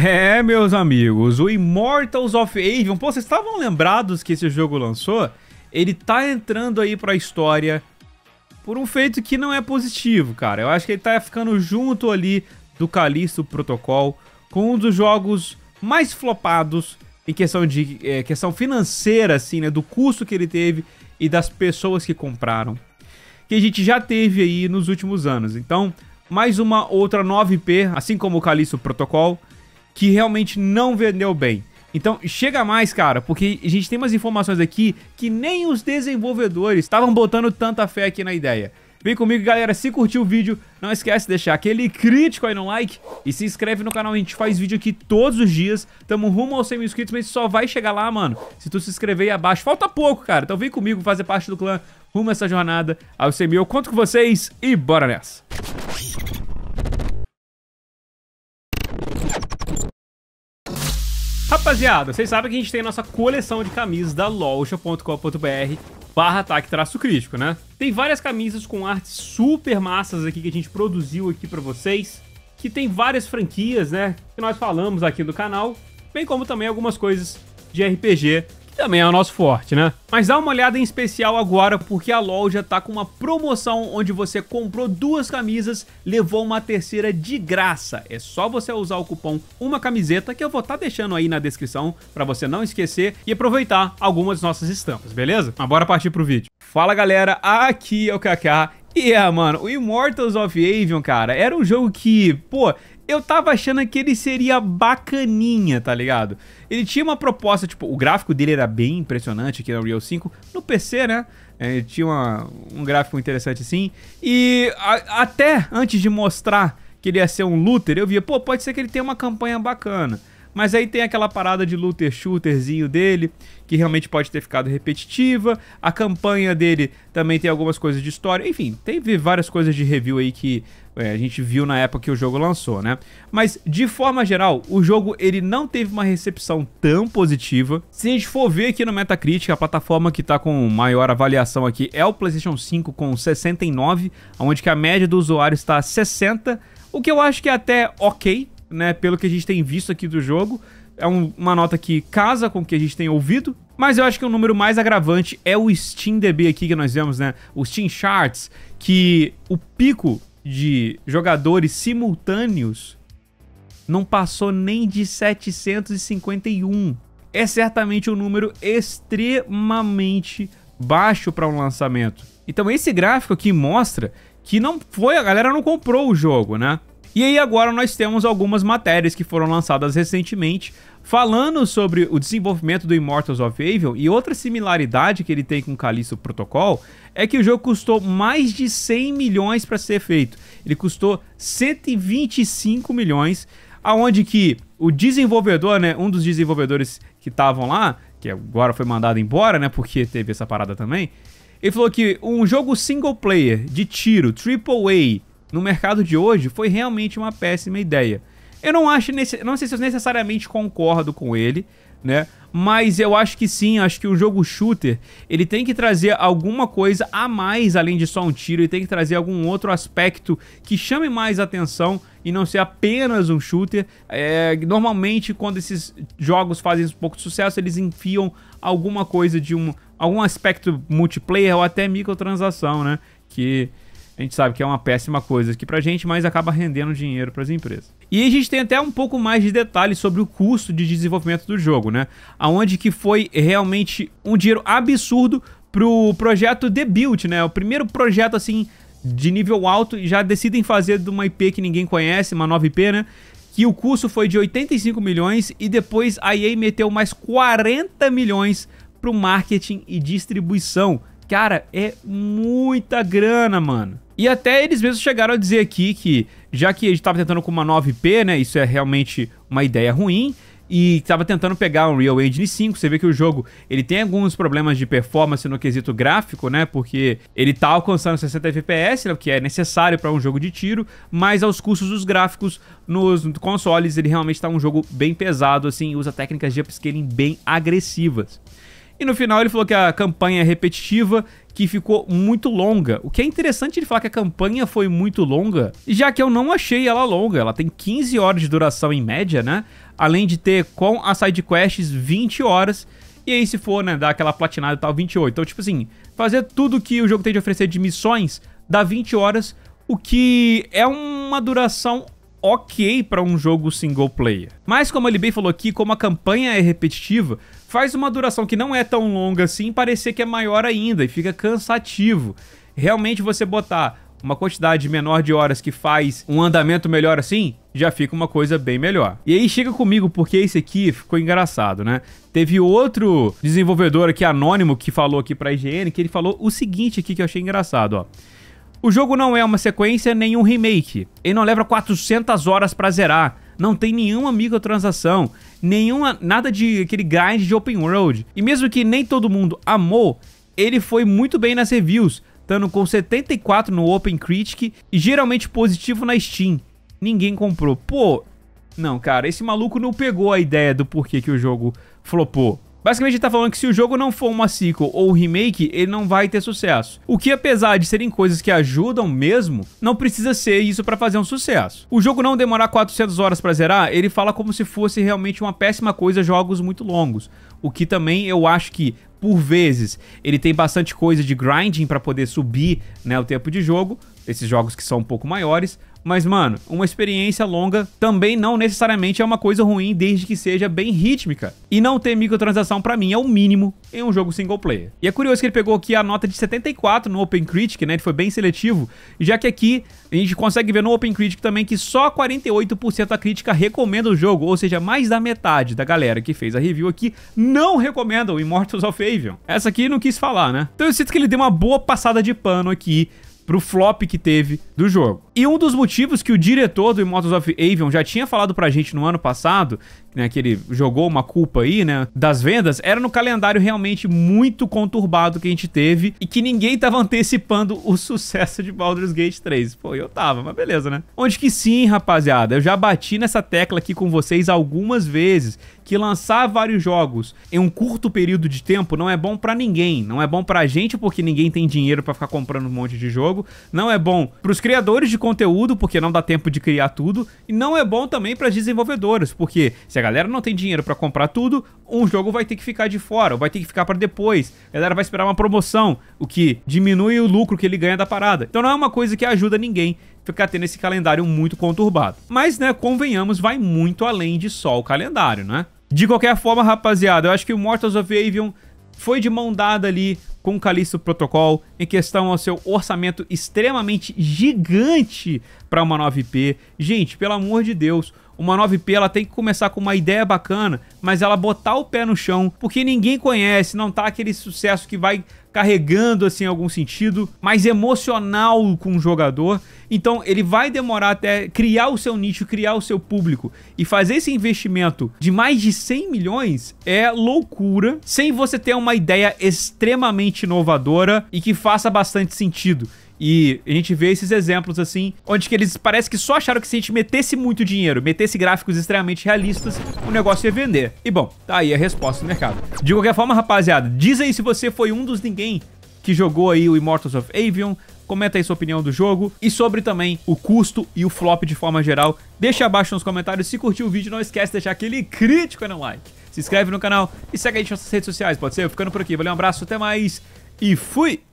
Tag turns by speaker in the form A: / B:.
A: É, meus amigos, o Immortals of Avion, pô, vocês estavam lembrados que esse jogo lançou? Ele tá entrando aí pra história por um feito que não é positivo, cara. Eu acho que ele tá ficando junto ali do Calixto Protocol com um dos jogos mais flopados em questão de é, questão financeira, assim, né? Do custo que ele teve e das pessoas que compraram. Que a gente já teve aí nos últimos anos. Então, mais uma outra 9P, assim como o Calixto Protocol, que realmente não vendeu bem. Então chega mais, cara, porque a gente tem umas informações aqui que nem os desenvolvedores estavam botando tanta fé aqui na ideia. Vem comigo, galera, se curtiu o vídeo, não esquece de deixar aquele crítico aí no like e se inscreve no canal, a gente faz vídeo aqui todos os dias, tamo rumo aos 100 mil inscritos, mas só vai chegar lá, mano, se tu se inscrever aí abaixo, falta pouco, cara, então vem comigo fazer parte do clã, rumo essa jornada aos 100 mil, eu conto com vocês e bora nessa! Rapaziada, vocês sabem que a gente tem a nossa coleção de camisas da loja.com.br barra ataque traço crítico, né? Tem várias camisas com artes super massas aqui que a gente produziu aqui para vocês, que tem várias franquias, né, que nós falamos aqui do canal, bem como também algumas coisas de RPG também é o nosso forte, né? Mas dá uma olhada em especial agora, porque a loja tá com uma promoção onde você comprou duas camisas, levou uma terceira de graça. É só você usar o cupom Uma Camiseta, que eu vou estar tá deixando aí na descrição para você não esquecer e aproveitar algumas nossas estampas, beleza? Mas bora partir pro vídeo. Fala galera, aqui é o Kaká e yeah, é, mano, o Immortals of Avion, cara, era um jogo que, pô, eu tava achando que ele seria bacaninha, tá ligado? Ele tinha uma proposta, tipo, o gráfico dele era bem impressionante aqui no Real 5, no PC, né? É, ele tinha uma, um gráfico interessante assim. E a, até antes de mostrar que ele ia ser um looter, eu via, pô, pode ser que ele tenha uma campanha bacana. Mas aí tem aquela parada de looter shooterzinho dele, que realmente pode ter ficado repetitiva. A campanha dele também tem algumas coisas de história. Enfim, teve várias coisas de review aí que é, a gente viu na época que o jogo lançou, né? Mas de forma geral, o jogo ele não teve uma recepção tão positiva. Se a gente for ver aqui no Metacritic, a plataforma que tá com maior avaliação aqui é o PlayStation 5 com 69, onde que a média do usuário está a 60, o que eu acho que é até ok, né, pelo que a gente tem visto aqui do jogo. É um, uma nota que casa com o que a gente tem ouvido. Mas eu acho que o número mais agravante é o Steam DB aqui que nós vemos, né? O Steam Charts, que o pico de jogadores simultâneos não passou nem de 751. É certamente um número extremamente baixo para um lançamento. Então esse gráfico aqui mostra que não foi, a galera não comprou o jogo, né? E aí agora nós temos algumas matérias que foram lançadas recentemente falando sobre o desenvolvimento do Immortals of Avil e outra similaridade que ele tem com Callisto Protocol é que o jogo custou mais de 100 milhões para ser feito. Ele custou 125 milhões, aonde que o desenvolvedor, né, um dos desenvolvedores que estavam lá, que agora foi mandado embora, né, porque teve essa parada também, ele falou que um jogo single player de tiro, triple A, no mercado de hoje foi realmente uma péssima ideia. Eu não acho, não sei se eu necessariamente concordo com ele, né? Mas eu acho que sim, acho que o jogo shooter, ele tem que trazer alguma coisa a mais além de só um tiro, e tem que trazer algum outro aspecto que chame mais atenção e não ser apenas um shooter. É, normalmente, quando esses jogos fazem um pouco de sucesso, eles enfiam alguma coisa de um... algum aspecto multiplayer ou até microtransação, né? Que a gente sabe que é uma péssima coisa aqui pra gente, mas acaba rendendo dinheiro para as empresas. E a gente tem até um pouco mais de detalhes sobre o custo de desenvolvimento do jogo, né? Aonde que foi realmente um dinheiro absurdo pro projeto The Build, né? O primeiro projeto assim de nível alto e já decidem fazer de uma IP que ninguém conhece, uma nova IP, né? Que o custo foi de 85 milhões e depois a EA meteu mais 40 milhões pro marketing e distribuição. Cara, é muita grana, mano. E até eles mesmos chegaram a dizer aqui que, já que a gente estava tentando com uma 9P, né, isso é realmente uma ideia ruim, e estava tentando pegar um Real Engine 5. Você vê que o jogo ele tem alguns problemas de performance no quesito gráfico, né? Porque ele tá alcançando 60 FPS, né? o que é necessário para um jogo de tiro, mas aos custos dos gráficos nos consoles ele realmente está um jogo bem pesado, assim, usa técnicas de upscaling bem agressivas. E no final ele falou que a campanha é repetitiva, que ficou muito longa. O que é interessante ele falar que a campanha foi muito longa, já que eu não achei ela longa. Ela tem 15 horas de duração em média, né? Além de ter com as sidequests 20 horas. E aí, se for, né, dar aquela platinada e tal, 28. Então, tipo assim, fazer tudo que o jogo tem de oferecer de missões dá 20 horas, o que é uma duração ok para um jogo single player. Mas como ele bem falou aqui, como a campanha é repetitiva, faz uma duração que não é tão longa assim parecer que é maior ainda e fica cansativo. Realmente você botar uma quantidade menor de horas que faz um andamento melhor assim, já fica uma coisa bem melhor. E aí chega comigo, porque esse aqui ficou engraçado, né? Teve outro desenvolvedor aqui anônimo que falou aqui para a IGN, que ele falou o seguinte aqui que eu achei engraçado, ó. O jogo não é uma sequência nem um remake. Ele não leva 400 horas para zerar. Não tem nenhuma microtransação, nenhuma, nada de aquele grind de open world. E mesmo que nem todo mundo amou, ele foi muito bem nas reviews, estando com 74 no Open Critic e geralmente positivo na Steam. Ninguém comprou. Pô, não, cara, esse maluco não pegou a ideia do porquê que o jogo flopou. Basicamente ele tá falando que se o jogo não for uma sequel ou remake, ele não vai ter sucesso. O que apesar de serem coisas que ajudam mesmo, não precisa ser isso para fazer um sucesso. O jogo não demorar 400 horas para zerar, ele fala como se fosse realmente uma péssima coisa jogos muito longos. O que também eu acho que por vezes ele tem bastante coisa de grinding para poder subir né, o tempo de jogo, esses jogos que são um pouco maiores. Mas, mano, uma experiência longa também não necessariamente é uma coisa ruim, desde que seja bem rítmica. E não ter microtransação, para mim, é o mínimo em um jogo single player. E é curioso que ele pegou aqui a nota de 74 no Open Critic, né? Ele foi bem seletivo, já que aqui a gente consegue ver no Open Critic também que só 48% da crítica recomenda o jogo, ou seja, mais da metade da galera que fez a review aqui não recomenda o Immortals of Avion. Essa aqui não quis falar, né? Então eu sinto que ele deu uma boa passada de pano aqui pro flop que teve do jogo. E um dos motivos que o diretor do Immortals of Avion já tinha falado pra gente no ano passado, né, que ele jogou uma culpa aí, né, das vendas, era no calendário realmente muito conturbado que a gente teve e que ninguém tava antecipando o sucesso de Baldur's Gate 3. Pô, eu tava, mas beleza, né? Onde que sim, rapaziada, eu já bati nessa tecla aqui com vocês algumas vezes, que lançar vários jogos em um curto período de tempo não é bom pra ninguém, não é bom pra gente porque ninguém tem dinheiro pra ficar comprando um monte de jogo, não é bom pros criadores de conteúdo, porque não dá tempo de criar tudo, e não é bom também para desenvolvedores, porque se a galera não tem dinheiro para comprar tudo, um jogo vai ter que ficar de fora, vai ter que ficar para depois. A galera vai esperar uma promoção, o que diminui o lucro que ele ganha da parada. Então não é uma coisa que ajuda ninguém ficar tendo esse calendário muito conturbado. Mas, né, convenhamos, vai muito além de só o calendário, né? De qualquer forma, rapaziada, eu acho que o Mortals of Avion foi de mão dada ali com o Calixto Protocol em questão ao seu orçamento extremamente gigante para uma 9P. Gente, pelo amor de Deus, uma 9P ela tem que começar com uma ideia bacana, mas ela botar o pé no chão, porque ninguém conhece, não tá aquele sucesso que vai carregando assim em algum sentido, mais emocional com o jogador. Então ele vai demorar até criar o seu nicho, criar o seu público e fazer esse investimento de mais de 100 milhões é loucura, sem você ter uma ideia extremamente realmente inovadora e que faça bastante sentido. E a gente vê esses exemplos assim, onde que eles parece que só acharam que se a gente metesse muito dinheiro, metesse gráficos extremamente realistas, o negócio ia vender. E bom, tá aí a resposta do mercado. De qualquer forma, rapaziada, diz aí se você foi um dos ninguém que jogou aí o Immortals of Avion, comenta aí sua opinião do jogo e sobre também o custo e o flop de forma geral. Deixa abaixo nos comentários, se curtiu o vídeo não esquece de deixar aquele crítico e não like se inscreve no canal e segue a gente nas redes sociais, pode ser? Eu ficando por aqui. Valeu, um abraço, até mais e fui!